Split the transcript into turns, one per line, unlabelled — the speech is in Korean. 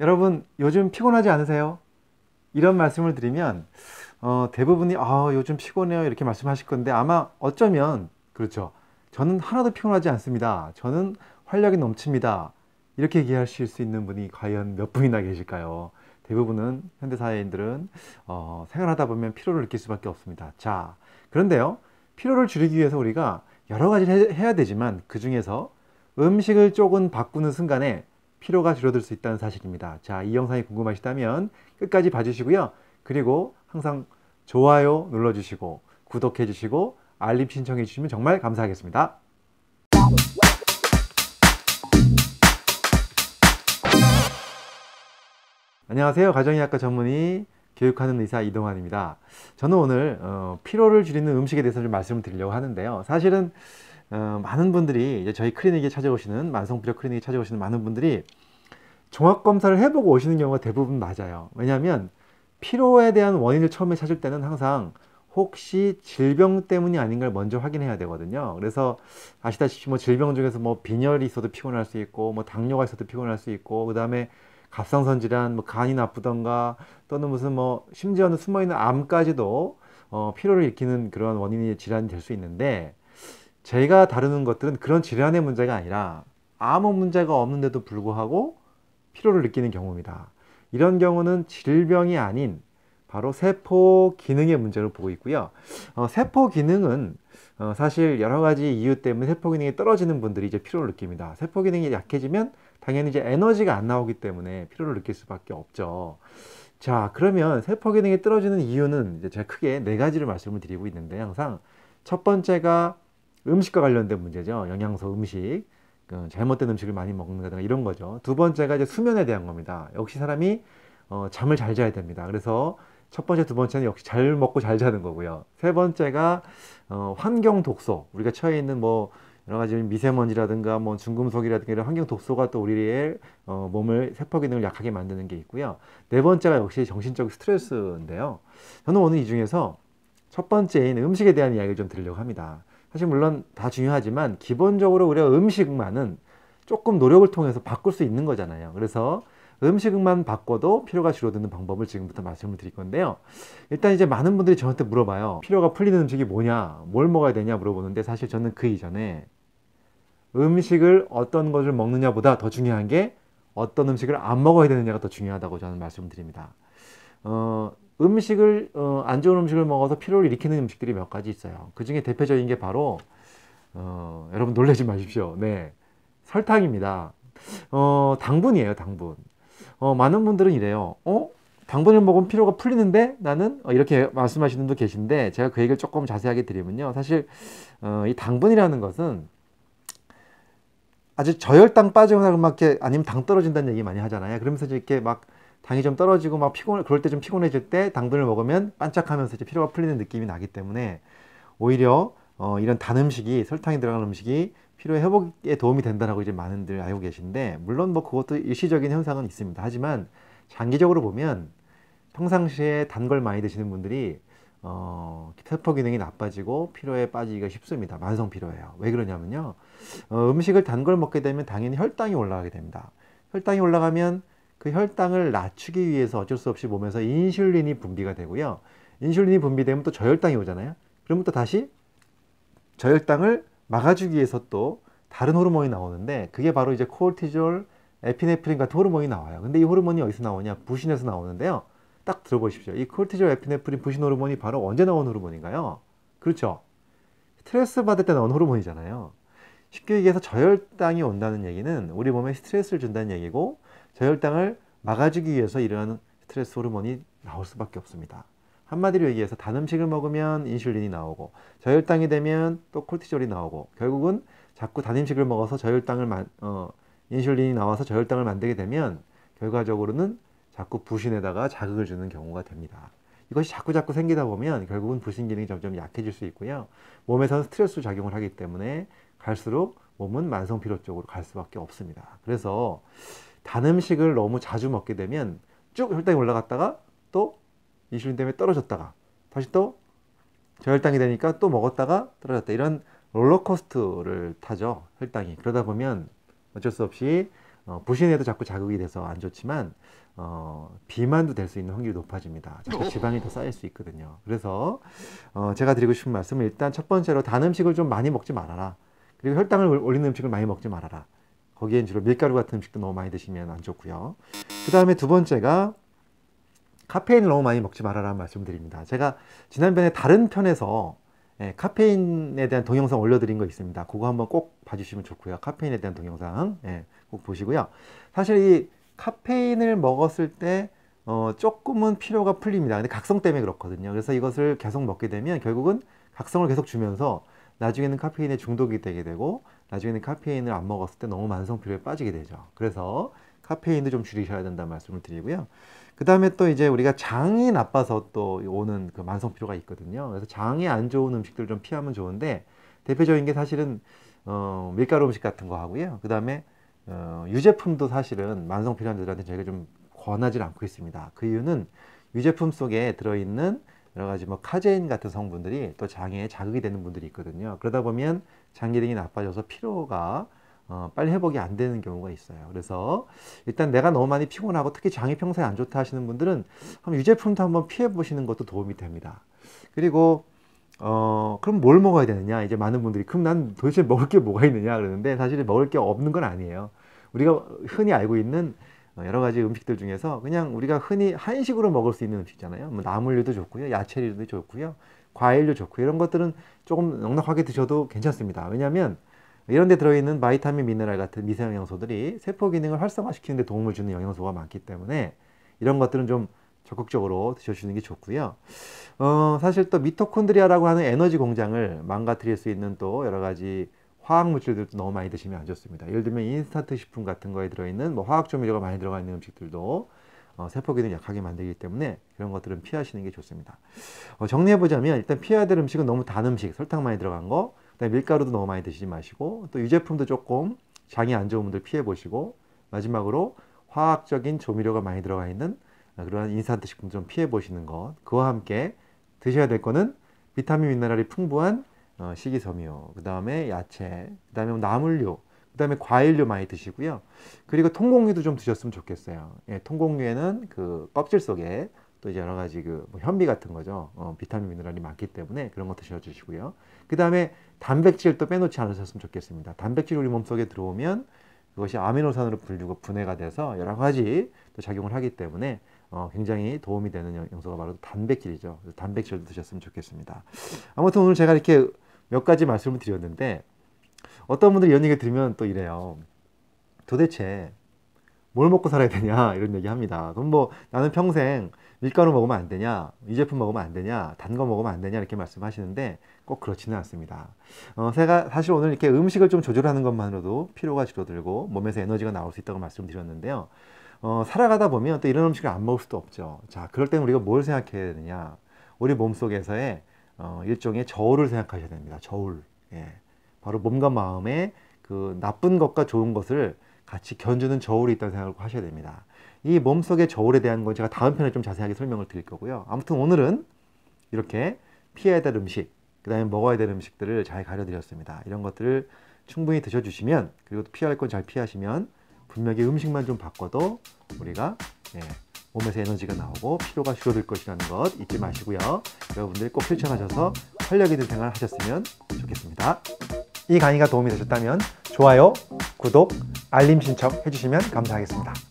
여러분 요즘 피곤하지 않으세요? 이런 말씀을 드리면 어, 대부분이 아 요즘 피곤해요 이렇게 말씀하실 건데 아마 어쩌면 그렇죠. 저는 하나도 피곤하지 않습니다. 저는 활력이 넘칩니다. 이렇게 얘기하실 수 있는 분이 과연 몇 분이나 계실까요? 대부분은 현대 사회인들은 어, 생활하다 보면 피로를 느낄 수밖에 없습니다. 자, 그런데요. 피로를 줄이기 위해서 우리가 여러 가지를 해, 해야 되지만 그 중에서 음식을 조금 바꾸는 순간에 피로가 줄어들 수 있다는 사실입니다. 자, 이 영상이 궁금하시다면 끝까지 봐주시고요. 그리고 항상 좋아요 눌러주시고 구독해주시고 알림 신청해 주시면 정말 감사하겠습니다. 안녕하세요. 가정의학과 전문의 교육하는 의사 이동환입니다. 저는 오늘 어, 피로를 줄이는 음식에 대해서 좀 말씀을 드리려고 하는데요. 사실은 어, 많은 분들이 이제 저희 클리닉에 찾아오시는 만성부력 클리닉에 찾아오시는 많은 분들이 종합 검사를 해보고 오시는 경우가 대부분 맞아요. 왜냐하면 피로에 대한 원인을 처음에 찾을 때는 항상 혹시 질병 때문이 아닌가를 먼저 확인해야 되거든요. 그래서 아시다시피 뭐 질병 중에서 뭐 빈혈이 있어도 피곤할 수 있고 뭐 당뇨가 있어도 피곤할 수 있고 그다음에 갑상선 질환 뭐 간이 나쁘던가 또는 무슨 뭐 심지어는 숨어 있는 암까지도 어 피로를 일으키는 그러한 원인이 질환이 될 수 있는데 제가 다루는 것들은 그런 질환의 문제가 아니라 아무 문제가 없는데도 불구하고 피로를 느끼는 경우입니다. 이런 경우는 질병이 아닌 바로 세포 기능의 문제로 보고 있고요. 어, 세포 기능은 어, 사실 여러 가지 이유 때문에 세포 기능이 떨어지는 분들이 이제 피로를 느낍니다. 세포 기능이 약해지면 당연히 이제 에너지가 안 나오기 때문에 피로를 느낄 수밖에 없죠. 자, 그러면 세포 기능이 떨어지는 이유는 이제 제가 크게 네 가지를 말씀을 드리고 있는데 항상 첫 번째가 음식과 관련된 문제죠. 영양소 음식, 그 잘못된 음식을 많이 먹는다든가 이런 거죠. 두 번째가 이제 수면에 대한 겁니다. 역시 사람이 어, 잠을 잘 자야 됩니다. 그래서 첫 번째, 두 번째는 역시 잘 먹고 잘 자는 거고요. 세 번째가 어, 환경 독소. 우리가 처해 있는 뭐 여러 가지 미세먼지라든가 뭐 중금속이라든가 이런 환경 독소가 또 우리의 어, 몸을 세포 기능을 약하게 만드는 게 있고요. 네 번째가 역시 정신적 스트레스인데요. 저는 오늘 이 중에서 첫 번째인 음식에 대한 이야기를 좀 드리려고 합니다. 사실 물론 다 중요하지만 기본적으로 우리가 음식만은 조금 노력을 통해서 바꿀 수 있는 거잖아요. 그래서 음식만 바꿔도 피로가 줄어드는 방법을 지금부터 말씀을 드릴 건데요. 일단 이제 많은 분들이 저한테 물어봐요. 피로가 풀리는 음식이 뭐냐, 뭘 먹어야 되냐 물어보는데 사실 저는 그 이전에 음식을 어떤 것을 먹느냐보다 더 중요한 게 어떤 음식을 안 먹어야 되느냐가 더 중요하다고 저는 말씀드립니다. 어, 음식을 어, 안 좋은 음식을 먹어서 피로를 일으키는 음식들이 몇 가지 있어요. 그 중에 대표적인 게 바로 어, 여러분 놀라지 마십시오. 네, 설탕입니다. 어, 당분이에요, 당분. 어, 많은 분들은 이래요. 어? 당분을 먹으면 피로가 풀리는데 나는 어, 이렇게 말씀하시는 분도 계신데 제가 그 얘기를 조금 자세하게 드리면요. 사실 어, 이 당분이라는 것은 아주 저혈당 빠지거나 막 이렇게 아니면 당 떨어진다는 얘기 많이 하잖아요. 그러면서 이렇게 막 당이 좀 떨어지고 막 피곤 그럴 때 좀 피곤해질 때 당분을 먹으면 반짝하면서 이제 피로가 풀리는 느낌이 나기 때문에 오히려 어, 이런 단 음식이 설탕이 들어간 음식이 피로 회복에 도움이 된다라고 이제 많은들 알고 계신데 물론 뭐 그것도 일시적인 현상은 있습니다. 하지만 장기적으로 보면 평상시에 단 걸 많이 드시는 분들이 어, 세포 기능이 나빠지고 피로에 빠지기가 쉽습니다. 만성 피로예요. 왜 그러냐면요. 어, 음식을 단 걸 먹게 되면 당연히 혈당이 올라가게 됩니다. 혈당이 올라가면 그 혈당을 낮추기 위해서 어쩔 수 없이 몸에서 인슐린이 분비가 되고요. 인슐린이 분비되면 또 저혈당이 오잖아요. 그러면 또 다시 저혈당을 막아주기 위해서 또 다른 호르몬이 나오는데 그게 바로 이제 코르티졸, 에피네프린 같은 호르몬이 나와요. 근데 이 호르몬이 어디서 나오냐? 부신에서 나오는데요. 딱 들어보십시오. 이 코르티졸, 에피네프린, 부신 호르몬이 바로 언제 나온 호르몬인가요? 그렇죠. 스트레스 받을 때 나온 호르몬이잖아요. 쉽게 얘기해서 저혈당이 온다는 얘기는 우리 몸에 스트레스를 준다는 얘기고 저혈당을 막아주기 위해서 이러한 스트레스 호르몬이 나올 수밖에 없습니다. 한마디로 얘기해서 단 음식을 먹으면 인슐린이 나오고 저혈당이 되면 또 콜티졸이 나오고 결국은 자꾸 단 음식을 먹어서 저혈당을 만, 어, 인슐린이 나와서 저혈당을 만들게 되면 결과적으로는 자꾸 부신에다가 자극을 주는 경우가 됩니다. 이것이 자꾸 자꾸 생기다 보면 결국은 부신 기능이 점점 약해질 수 있고요. 몸에서는 스트레스 작용을 하기 때문에 갈수록 몸은 만성피로 쪽으로 갈 수밖에 없습니다. 그래서 단 음식을 너무 자주 먹게 되면 쭉 혈당이 올라갔다가 또 인슐린 때문에 떨어졌다가 다시 또 저혈당이 되니까 또 먹었다가 떨어졌다 이런 롤러코스터를 타죠 혈당이 그러다 보면 어쩔 수 없이 어, 부신에도 자꾸 자극이 돼서 안 좋지만 어, 비만도 될 수 있는 확률이 높아집니다. 자꾸 지방이 더 쌓일 수 있거든요. 그래서 어, 제가 드리고 싶은 말씀은 일단 첫 번째로 단 음식을 좀 많이 먹지 말아라. 그리고 혈당을 올리는 음식을 많이 먹지 말아라. 거기엔 주로 밀가루 같은 음식도 너무 많이 드시면 안 좋고요. 그 다음에 두 번째가 카페인을 너무 많이 먹지 말아라 말씀드립니다. 제가 지난번에 다른 편에서 예, 카페인에 대한 동영상 올려드린 거 있습니다. 그거 한번 꼭 봐주시면 좋고요. 카페인에 대한 동영상 예, 꼭 보시고요. 사실 이 카페인을 먹었을 때 어, 조금은 피로가 풀립니다. 근데 각성 때문에 그렇거든요. 그래서 이것을 계속 먹게 되면 결국은 각성을 계속 주면서 나중에는 카페인에 중독이 되게 되고 나중에는 카페인을 안 먹었을 때 너무 만성 피로에 빠지게 되죠. 그래서 카페인도 좀 줄이셔야 된다는 말씀을 드리고요. 그 다음에 또 이제 우리가 장이 나빠서 또 오는 그 만성 피로가 있거든요. 그래서 장이 안 좋은 음식들 좀 피하면 좋은데 대표적인 게 사실은 어, 밀가루 음식 같은 거 하고요. 그 다음에 어, 유제품도 사실은 만성 피로환자들한테 저희가 좀 권하지 않고 있습니다. 그 이유는 유제품 속에 들어있는 여러 가지 뭐 카제인 같은 성분들이 또 장애에 자극이 되는 분들이 있거든요. 그러다 보면 장기 등이 나빠져서 피로가 어, 빨리 회복이 안 되는 경우가 있어요. 그래서 일단 내가 너무 많이 피곤하고 특히 장이 평소에 안 좋다 하시는 분들은 한번 유제품도 한번 피해 보시는 것도 도움이 됩니다. 그리고 어, 그럼 뭘 먹어야 되느냐? 이제 많은 분들이 그럼 난 도대체 먹을 게 뭐가 있느냐 그러는데 사실 먹을 게 없는 건 아니에요. 우리가 흔히 알고 있는 어, 여러 가지 음식들 중에서 그냥 우리가 흔히 한식으로 먹을 수 있는 음식 있잖아요. 뭐 나물류도 좋고요. 야채류도 좋고요. 과일류 좋고 이런 것들은 조금 넉넉하게 드셔도 괜찮습니다. 왜냐하면 이런 데 들어있는 바이타민, 미네랄 같은 미세 영양소들이 세포 기능을 활성화시키는 데 도움을 주는 영양소가 많기 때문에 이런 것들은 좀 적극적으로 드셔주는 게 좋고요. 어, 사실 또 미토콘드리아라고 하는 에너지 공장을 망가뜨릴 수 있는 또 여러 가지 화학 물질들도 너무 많이 드시면 안 좋습니다. 예를 들면 인스턴트 식품 같은 거에 들어있는 뭐 화학 조미료가 많이 들어가 있는 음식들도 어, 세포 기능 약하게 만들기 때문에 그런 것들은 피하시는 게 좋습니다. 어, 정리해 보자면 일단 피해야 될 음식은 너무 단 음식, 설탕 많이 들어간 거, 그다음에 밀가루도 너무 많이 드시지 마시고 또 유제품도 조금 장이 안 좋은 분들 피해 보시고 마지막으로 화학적인 조미료가 많이 들어가 있는 그러한 인스턴트 식품 좀 피해 보시는 것. 그와 함께 드셔야 될 거는 비타민 미네랄이 풍부한 어, 식이섬유, 그 다음에 야채, 그 다음에 뭐 나물류, 그 다음에 과일류 많이 드시고요. 그리고 통곡류도 좀 드셨으면 좋겠어요. 예, 통곡류에는 그 껍질 속에 또 이제 여러 가지 그뭐 현비 같은 거죠. 어, 비타민 미네랄이 많기 때문에 그런 거 드셔주시고요. 그 다음에 단백질도 빼놓지 않으셨으면 좋겠습니다. 단백질 우리 몸속에 들어오면 그것이 아미노산으로 분류가 분해가 돼서 여러 가지 또 작용을 하기 때문에 어, 굉장히 도움이 되는 영소가 바로 단백질이죠. 단백질도 드셨으면 좋겠습니다. 아무튼 오늘 제가 이렇게 몇 가지 말씀을 드렸는데 어떤 분들 이런 얘기 들으면 또 이래요. 도대체 뭘 먹고 살아야 되냐 이런 얘기 합니다. 그럼 뭐 나는 평생 밀가루 먹으면 안 되냐, 이 제품 먹으면 안 되냐, 단 거 먹으면 안 되냐 이렇게 말씀하시는데 꼭 그렇지는 않습니다. 어, 제가 사실 오늘 이렇게 음식을 좀 조절하는 것만으로도 피로가 줄어들고 몸에서 에너지가 나올 수 있다고 말씀드렸는데요. 어, 살아가다 보면 또 이런 음식을 안 먹을 수도 없죠. 자, 그럴 때 우리가 뭘 생각해야 되느냐? 우리 몸 속에서의 어, 일종의 저울을 생각하셔야 됩니다. 저울. 예. 바로 몸과 마음에 그 나쁜 것과 좋은 것을 같이 견주는 저울이 있다는 생각을 하셔야 됩니다. 이 몸속의 저울에 대한 건 제가 다음 편에 좀 자세하게 설명을 드릴 거고요. 아무튼 오늘은 이렇게 피해야 될 음식, 그 다음에 먹어야 될 음식들을 잘 가려드렸습니다. 이런 것들을 충분히 드셔주시면, 그리고 피할 건 잘 피하시면, 분명히 음식만 좀 바꿔도 우리가 예, 몸에서 에너지가 나오고 피로가 줄어들 것이라는 것 잊지 마시고요. 여러분들이 꼭 실천하셔서 활력 있는 생활 을 하셨으면 좋겠습니다. 이 강의가 도움이 되셨다면 좋아요, 구독, 알림 신청 해주시면 감사하겠습니다.